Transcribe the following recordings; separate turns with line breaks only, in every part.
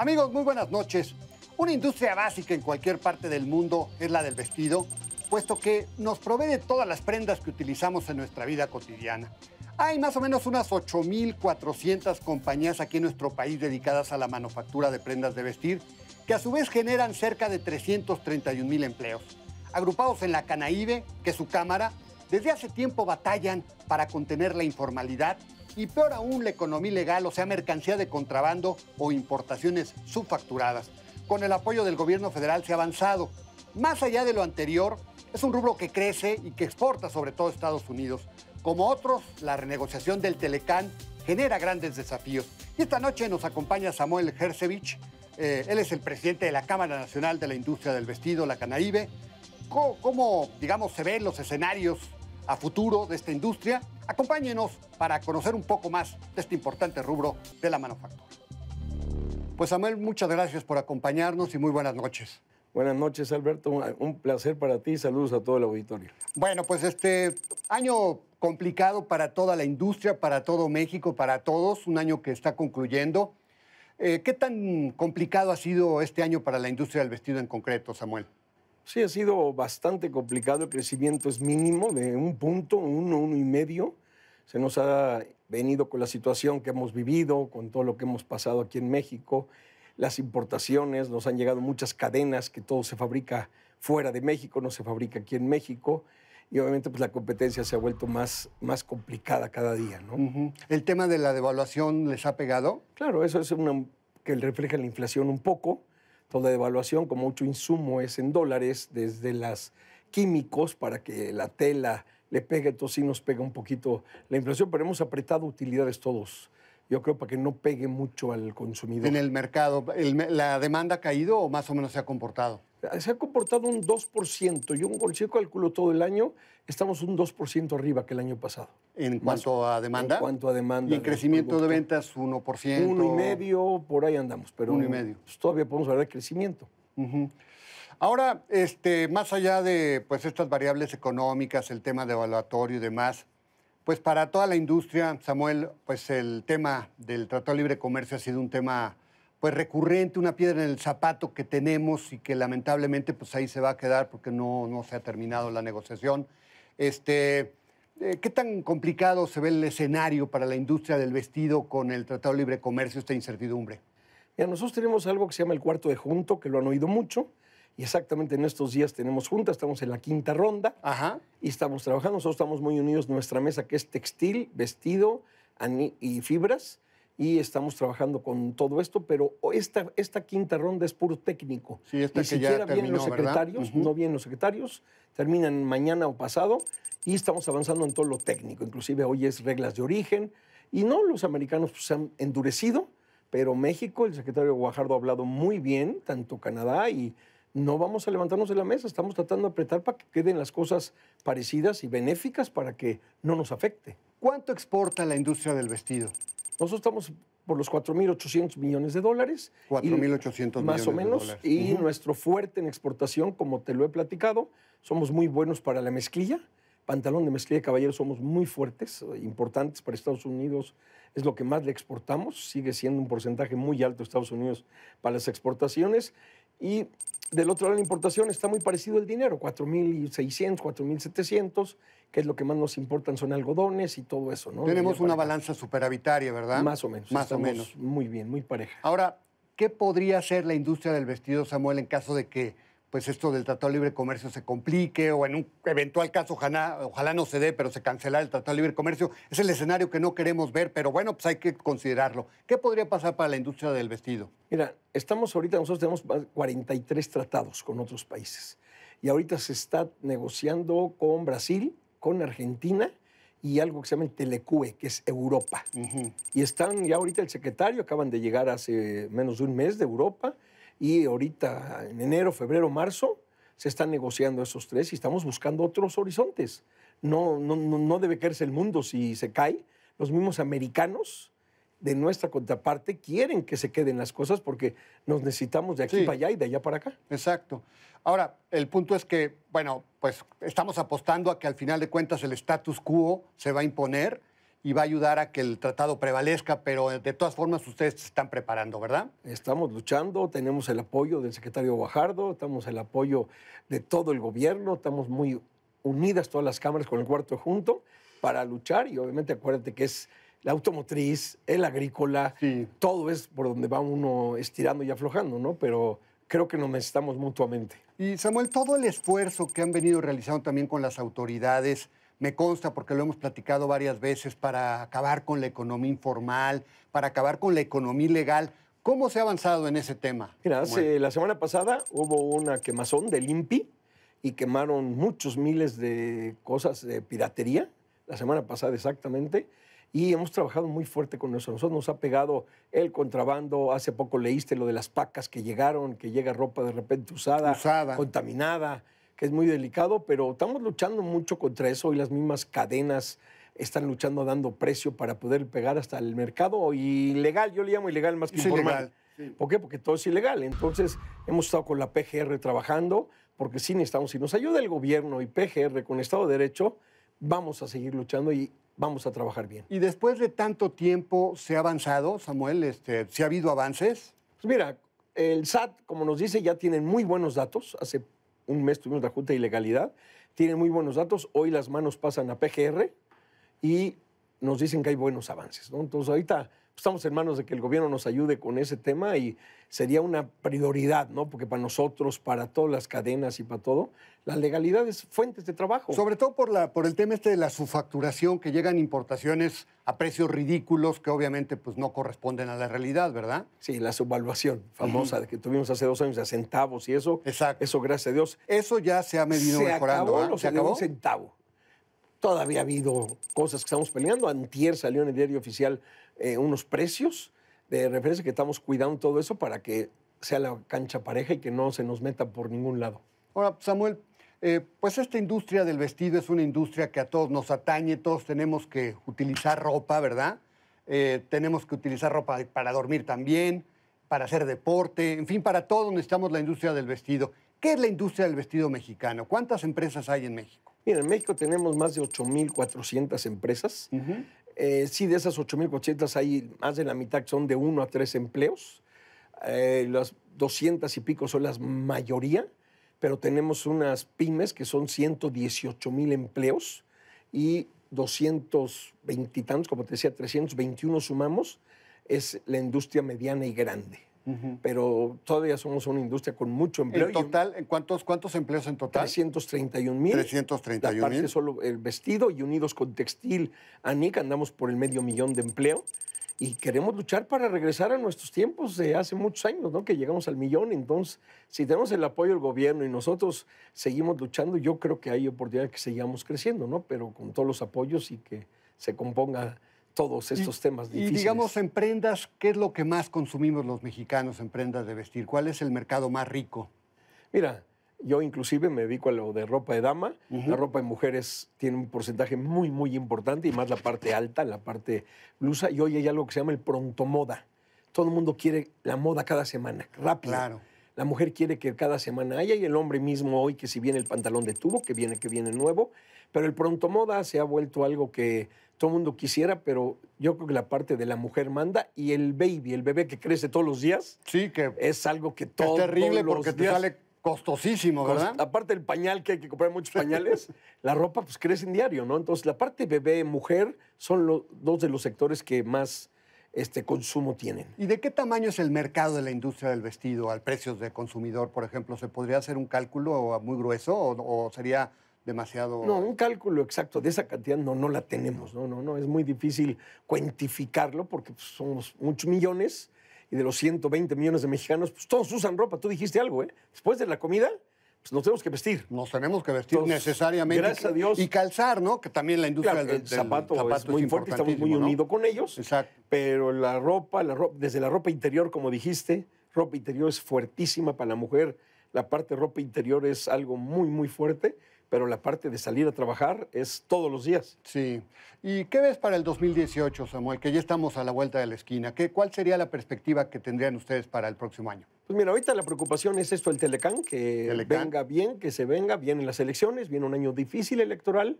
Amigos, muy buenas noches. Una industria básica en cualquier parte del mundo es la del vestido, puesto que nos provee de todas las prendas que utilizamos en nuestra vida cotidiana. Hay más o menos unas 8.400 compañías aquí en nuestro país dedicadas a la manufactura de prendas de vestir, que a su vez generan cerca de 331.000 empleos. Agrupados en la Canaíbe, que es su cámara, desde hace tiempo batallan para contener la informalidad y peor aún la economía ilegal, o sea, mercancía de contrabando o importaciones subfacturadas. Con el apoyo del gobierno federal se ha avanzado. Más allá de lo anterior, es un rubro que crece y que exporta sobre todo a Estados Unidos. Como otros, la renegociación del Telecán genera grandes desafíos. Y esta noche nos acompaña Samuel Hersevich. Eh, él es el presidente de la Cámara Nacional de la Industria del Vestido, la Canaíbe ¿Cómo, digamos, se ven los escenarios a futuro de esta industria? Acompáñenos para conocer un poco más de este importante rubro de la manufactura. Pues Samuel, muchas gracias por acompañarnos y muy buenas noches. Buenas noches, Alberto. Un placer para ti. Saludos a todo el auditorio. Bueno, pues este año complicado para toda la industria, para todo México, para todos. Un año que está concluyendo. Eh, ¿Qué tan complicado ha sido este año para la
industria del vestido en concreto, Samuel? Sí, ha sido bastante complicado. El crecimiento es mínimo, de un punto, uno, uno y medio. Se nos ha venido con la situación que hemos vivido, con todo lo que hemos pasado aquí en México, las importaciones, nos han llegado muchas cadenas que todo se fabrica fuera de México, no se fabrica aquí en México. Y obviamente pues, la competencia se ha vuelto más, más complicada cada día. ¿El tema de la devaluación les ha pegado? Claro, eso es una que refleja la inflación un poco Toda pues, devaluación, como mucho insumo, es en dólares, desde las químicos para que la tela le pegue, entonces sí nos pega un poquito la inflación, pero hemos apretado utilidades todos yo creo, para que no pegue mucho al consumidor. En el mercado, ¿la demanda ha caído o más o menos se ha comportado? Se ha comportado un 2%. Yo, si calculo todo el año, estamos un 2% arriba que el año pasado. ¿En cuanto a demanda? En cuanto a demanda. ¿Y en crecimiento de ventas, 1%? medio, por ahí andamos. Pero y medio. Pues, todavía podemos hablar de crecimiento.
Ahora, este, más allá de pues, estas variables económicas, el tema de evaluatorio y demás, pues para toda la industria, Samuel, pues el tema del Tratado de Libre Comercio ha sido un tema pues recurrente, una piedra en el zapato que tenemos y que lamentablemente pues ahí se va a quedar porque no, se ha terminado la negociación. Este, eh, ¿Qué tan complicado se ve el escenario para la industria del vestido
con el Tratado de Libre Comercio, esta incertidumbre? Mira, nosotros tenemos algo que se llama el cuarto de junto, que lo han oído mucho, y exactamente en estos días tenemos junta, estamos en la quinta ronda Ajá. y estamos trabajando. Nosotros estamos muy unidos, nuestra mesa que es textil, vestido y fibras y estamos trabajando con todo esto, pero esta, esta quinta ronda es puro técnico. Sí, Ni siquiera vienen los secretarios, no vienen los secretarios, terminan mañana o pasado y estamos avanzando en todo lo técnico. Inclusive hoy es reglas de origen y no, los americanos pues, se han endurecido, pero México, el secretario Guajardo ha hablado muy bien, tanto Canadá y no vamos a levantarnos de la mesa, estamos tratando de apretar para que queden las cosas parecidas y benéficas para que no nos afecte. ¿Cuánto exporta la industria del vestido? Nosotros estamos por los 4.800 millones de dólares. 4.800 millones. Más o menos. Y nuestro fuerte en exportación, como te lo he platicado, somos muy buenos para la mezclilla. Pantalón de mezclilla de caballero somos muy fuertes, importantes para Estados Unidos. Es lo que más le exportamos. Sigue siendo un porcentaje muy alto Estados Unidos para las exportaciones. Y del otro lado la importación está muy parecido el dinero, 4.600, 4.700, que es lo que más nos importan son algodones y todo eso, ¿no? Tenemos una balanza superavitaria,
¿verdad? Más o menos. Más o menos. Muy
bien, muy pareja. Ahora, ¿qué podría hacer la industria del vestido, Samuel,
en caso de que pues esto del Tratado de Libre Comercio se complique o en un eventual caso ojalá, no se dé, pero se cancela el Tratado de Libre Comercio. Es el escenario que no queremos ver, pero bueno, pues hay que considerarlo. ¿Qué podría pasar para la industria del vestido?
Mira, estamos ahorita, nosotros tenemos 43 tratados con otros países y ahorita se está negociando con Brasil, con Argentina y algo que se llama el Telecue, que es Europa. Y están ya ahorita el secretario, acaban de llegar hace menos de un mes de Europa y ahorita en enero, febrero, marzo se están negociando esos tres y estamos buscando otros horizontes. No, no, no debe caerse el mundo si se cae. Los mismos americanos de nuestra contraparte quieren que se queden las cosas porque nos necesitamos de aquí para allá y de allá para acá. Exacto. Ahora, el punto es que, bueno, pues estamos apostando a que al
final de cuentas el status quo se va a imponer y va a ayudar a que el tratado prevalezca, pero de todas formas ustedes se están preparando, ¿verdad?
Estamos luchando, tenemos el apoyo del secretario Bajardo, estamos el apoyo de todo el gobierno, estamos muy unidas todas las cámaras con el cuarto junto para luchar y obviamente acuérdate que es la automotriz, el agrícola, todo es por donde va uno estirando y aflojando, ¿no? Pero creo que nos necesitamos mutuamente. Y Samuel, todo el esfuerzo que han venido realizando también con las autoridades,
me consta porque lo hemos platicado varias veces, para acabar con la economía informal, para acabar con la economía ilegal. ¿Cómo se ha avanzado en
ese tema? Mira, la semana pasada hubo una quemazón del INPI y quemaron muchos miles de cosas de piratería, la semana pasada exactamente, y hemos trabajado muy fuerte con Nosotros nos ha pegado el contrabando, hace poco leíste lo de las pacas que llegaron, que llega ropa de repente usada. contaminada que es muy delicado, pero estamos luchando mucho contra eso y las mismas cadenas están luchando dando precio para poder pegar hasta el mercado ilegal, yo le llamo ilegal más que informal. Ilegal. ¿Por qué? Porque todo es ilegal. Entonces, hemos estado con la PGR trabajando, porque sí necesitamos, si nos ayuda el gobierno y PGR con Estado de Derecho, vamos a seguir luchando y vamos a trabajar bien.
¿Y después de tanto tiempo se ha
avanzado, Samuel? Este, ¿Se ha habido avances? Pues mira, el SAT, como nos dice, ya tienen muy buenos datos. Hace un mes tuvimos la Junta de Ilegalidad, tienen muy buenos datos, hoy las manos pasan a PGR y nos dicen que hay buenos avances. ¿no? Entonces ahorita estamos en manos de que el gobierno nos ayude con ese tema y sería una prioridad, ¿no? Porque para nosotros, para todas las cadenas y para todo, la legalidad es fuentes de trabajo. Sobre todo por, la,
por el tema este de la subfacturación, que llegan importaciones a precios ridículos que obviamente pues,
no corresponden a la realidad, ¿verdad? Sí, la subvaluación famosa de que tuvimos hace dos años a centavos y eso, eso gracias a Dios. Eso ya se ha medido se mejorando. Acabó, ¿ah? ¿Se acabó? Un centavo. Todavía ha habido cosas que estamos peleando. Antier salió en el diario oficial eh, unos precios de referencia que estamos cuidando todo eso para que sea la cancha pareja y que no se nos meta por ningún lado. Ahora, Samuel, eh, pues esta industria del vestido es una
industria que a todos nos atañe, todos tenemos que utilizar ropa, ¿verdad? Eh, tenemos que utilizar ropa para dormir también, para hacer deporte, en fin, para todo necesitamos la industria
del vestido. ¿Qué es la industria del vestido mexicano? ¿Cuántas empresas hay en México? Mira, en México tenemos más de 8.400 empresas. Eh, sí, de esas 8.400 hay más de la mitad que son de uno a tres empleos. Eh, las 200 y pico son la mayoría, pero tenemos unas pymes que son 118.000 empleos y 220 y tantos, como te decía, 321 sumamos, es la industria mediana y grande. Pero todavía somos una industria con mucho empleo. ¿En total? cuántos, ¿Cuántos empleos en total? 331 mil. 331 mil. solo el vestido y unidos con textil. ANIC andamos por el medio millón de empleo y queremos luchar para regresar a nuestros tiempos de hace muchos años, ¿no? Que llegamos al millón. Entonces, si tenemos el apoyo del gobierno y nosotros seguimos luchando, yo creo que hay oportunidad de que sigamos creciendo, ¿no? Pero con todos los apoyos y que se componga todos estos temas difíciles. Y digamos, en
prendas, ¿qué es lo que más consumimos los mexicanos en prendas de vestir? ¿Cuál es el mercado más rico?
Mira, yo inclusive me dedico a lo de ropa de dama. La ropa de mujeres tiene un porcentaje muy, muy importante y más la parte alta, la parte blusa. Y hoy hay algo que se llama el pronto moda. Todo el mundo quiere la moda cada semana, rápido. Claro. La mujer quiere que cada semana haya y el hombre mismo hoy que si viene el pantalón de tubo, que viene, que viene nuevo. Pero el pronto moda se ha vuelto algo que todo el mundo quisiera, pero yo creo que la parte de la mujer manda y el baby, el bebé que crece todos los días. Sí, que es algo que todo. Es terrible porque te sale costosísimo, ¿verdad? aparte del pañal, que hay que comprar muchos pañales, la ropa pues crece en diario, ¿no? Entonces la parte bebé-mujer son los, dos de los sectores que más este consumo tienen.
¿Y de qué tamaño es el mercado de la industria del vestido al precio de consumidor, por ejemplo? ¿Se podría hacer un cálculo muy grueso o, sería demasiado... No,
un cálculo exacto de esa cantidad no, no la tenemos, no, no, no, es muy difícil cuantificarlo porque pues, somos muchos millones y de los 120 millones de mexicanos, pues, todos usan ropa, tú dijiste algo, ¿eh? Después de la comida, pues, nos tenemos que vestir. Nos tenemos que vestir necesariamente. Gracias a Dios.
Y calzar,
¿no? Que también la industria del, zapato, es, muy fuerte, estamos muy unidos con ellos. Exacto. Pero la ropa, la ropa, desde la ropa interior, como dijiste, ropa interior es fuertísima para la mujer. La parte ropa interior es algo muy, muy fuerte, pero la parte de salir a trabajar es todos los días. Sí. ¿Y qué ves para el 2018, Samuel? Que ya estamos a la vuelta de la
esquina. ¿Qué, ¿Cuál sería la perspectiva que tendrían ustedes para el próximo año?
Pues mira, ahorita la preocupación es esto, el Telecán, que venga bien, que se venga bien en las elecciones, viene un año difícil electoral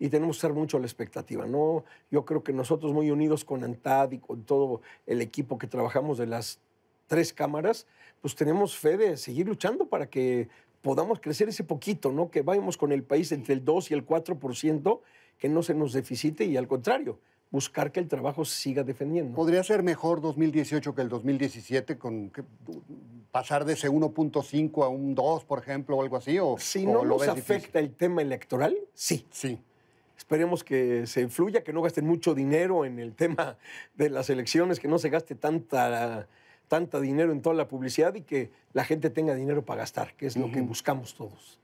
y tenemos que estar mucho a la expectativa. ¿no? Yo creo que nosotros muy unidos con ANTAD y con todo el equipo que trabajamos de las tres cámaras, pues tenemos fe de seguir luchando para que podamos crecer ese poquito, ¿no? que vayamos con el país entre el 2 y el 4%, que no se nos deficite y al contrario, buscar que el trabajo siga defendiendo. ¿Podría ser mejor 2018 que el 2017 con pasar de ese 1.5 a un 2, por ejemplo, o algo así? O, si no nos afecta el tema electoral, sí. Sí. Esperemos que se influya, que no gasten mucho dinero en el tema de las elecciones, que no se gaste tanta tanta dinero en toda la publicidad y que la gente tenga dinero para gastar, que es lo que buscamos todos.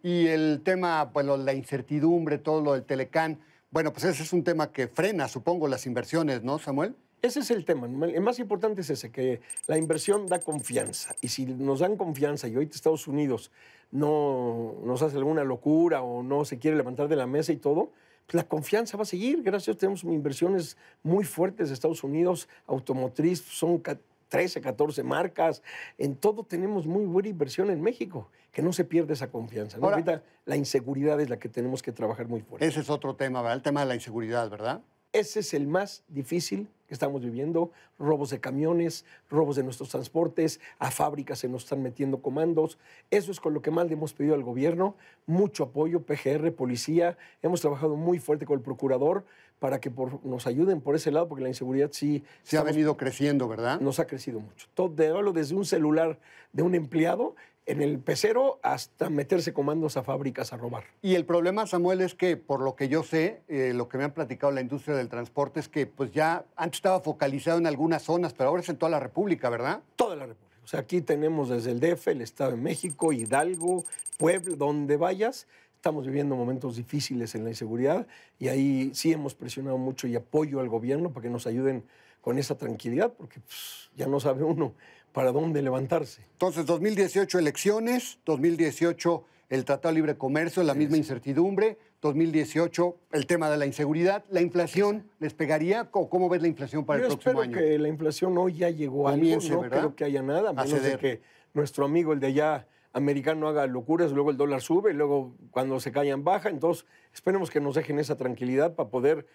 Y el tema, pues, la incertidumbre,
todo lo del Telecán, bueno, pues ese es un tema que frena, supongo, las inversiones, ¿no, Samuel? Ese es
el tema. El más importante es ese, que la inversión da confianza. Y si nos dan confianza y hoy Estados Unidos no nos hace alguna locura o no se quiere levantar de la mesa y todo, pues la confianza va a seguir. Gracias, tenemos inversiones muy fuertes de Estados Unidos, automotriz, son 13, 14 marcas. En todo tenemos muy buena inversión en México, que no se pierde esa confianza. Ahorita la inseguridad es la que tenemos que trabajar muy fuerte. Ese es otro tema, El tema de la inseguridad, ¿verdad? Ese es el más difícil que estamos viviendo, robos de camiones, robos de nuestros transportes, a fábricas se nos están metiendo comandos. Eso es con lo que más le hemos pedido al gobierno, mucho apoyo, PGR, policía. Hemos trabajado muy fuerte con el procurador para que nos ayuden por ese lado, porque la inseguridad sí... Se ha venido creciendo, ¿verdad? Nos ha crecido mucho. Todo, desde un celular de un empleado en el pecero hasta meterse comandos a fábricas a robar.
Y el problema, Samuel, es que, por lo que yo sé, eh, lo que me han platicado la industria del transporte es que pues ya antes estaba focalizado
en algunas zonas, pero ahora es en toda la República, ¿verdad? Toda la República. O sea, aquí tenemos desde el DF, el Estado de México, Hidalgo, Puebla, donde vayas. Estamos viviendo momentos difíciles en la inseguridad y ahí sí hemos presionado mucho y apoyo al gobierno para que nos ayuden con esa tranquilidad, porque pues, ya no sabe uno para dónde levantarse. Entonces, 2018
elecciones, 2018 el Tratado de Libre Comercio, la misma incertidumbre, 2018, el tema de la inseguridad, la inflación, ¿les pegaría o cómo ves la inflación para el próximo año? Yo espero
que la inflación hoy ya llegó a no creo que haya nada, a menos de que nuestro amigo, el de allá, americano haga locuras, luego el dólar sube, luego cuando se callan baja, entonces esperemos que nos dejen esa tranquilidad para poder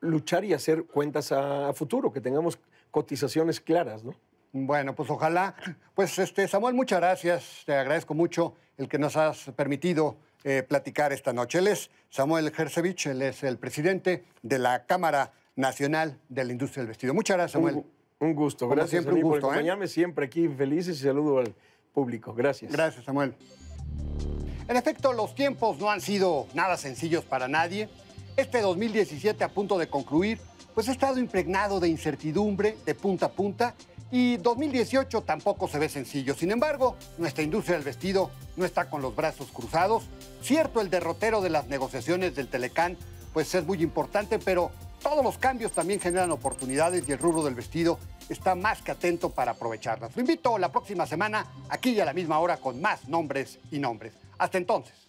luchar y hacer cuentas a, a futuro, que tengamos cotizaciones claras, ¿no? Bueno, pues ojalá. Pues este, Samuel, muchas gracias.
Te agradezco mucho el que nos has permitido eh, platicar esta noche. Él es Samuel Hersevich, él es el presidente de la Cámara Nacional de la Industria del Vestido. Muchas gracias,
Samuel. Un, gusto, gracias. Siempre, un gusto. Por ¿eh? acompañarme siempre aquí felices y saludo al público.
Gracias. Gracias, Samuel. En efecto, los tiempos no han sido nada sencillos para nadie. Este 2017 a punto de concluir, pues ha estado impregnado de incertidumbre de punta a punta y 2018 tampoco se ve sencillo. Sin embargo, nuestra industria del vestido no está con los brazos cruzados. Cierto, el derrotero de las negociaciones del Telecán pues es muy importante, pero todos los cambios también generan oportunidades y el rubro del vestido está más que atento para aprovecharlas. Lo invito la próxima semana aquí y a la misma hora con más nombres y nombres. Hasta entonces.